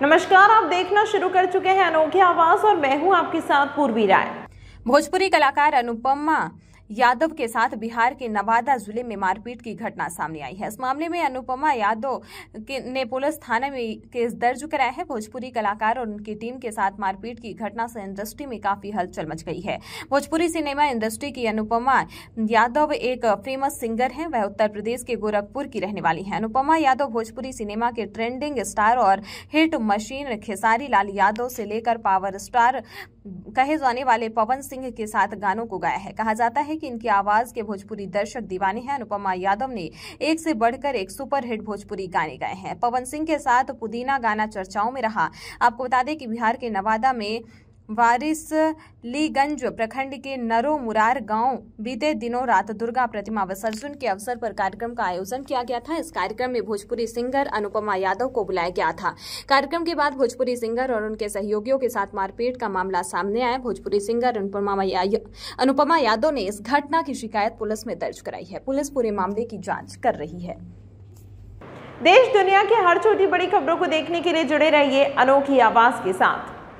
नमस्कार आप देखना शुरू कर चुके हैं अनोखी आवाज और मैं हूं आपके साथ पूर्वी राय भोजपुरी कलाकार अनुपमा यादव के साथ बिहार के नवादा जिले में मारपीट की घटना सामने आई है इस मामले में अनुपमा यादव ने पुलिस थाने में केस दर्ज कराया है भोजपुरी कलाकार और उनकी टीम के साथ मारपीट की घटना से इंडस्ट्री में काफी हलचल मच गई है भोजपुरी सिनेमा इंडस्ट्री की अनुपमा यादव एक फेमस सिंगर है वह उत्तर प्रदेश के गोरखपुर की रहने वाली है अनुपमा यादव भोजपुरी सिनेमा के ट्रेंडिंग स्टार और हिट मशीन खेसारी लाल यादव से लेकर पावर स्टार कहे जाने वाले पवन सिंह के साथ गानों को गाया है कहा जाता है हैं कि इनकी आवाज के भोजपुरी दर्शक दीवाने हैं अनुपमा यादव ने एक से बढ़कर एक सुपरहिट भोजपुरी गाने गाए हैं पवन सिंह के साथ पुदीना गाना चर्चाओं में रहा आपको बता दें कि बिहार के नवादा में वारिसलीगंज प्रखंड के नरो मुरार गांव बीते दिनों रात दुर्गा प्रतिमा विसर्जन के अवसर पर कार्यक्रम का आयोजन किया गया था इस कार्यक्रम में भोजपुरी सिंगर अनुपमा यादव को बुलाया गया था कार्यक्रम के बाद भोजपुरी सिंगर और उनके सहयोगियों के साथ मारपीट का मामला सामने आया भोजपुरी सिंगर अनुपमा अनुपमा यादव ने इस घटना की शिकायत पुलिस में दर्ज कराई है पुलिस पूरे मामले की जाँच कर रही है देश दुनिया की हर छोटी बड़ी खबरों को देखने के लिए जुड़े रहिए अनोखी आवाज के साथ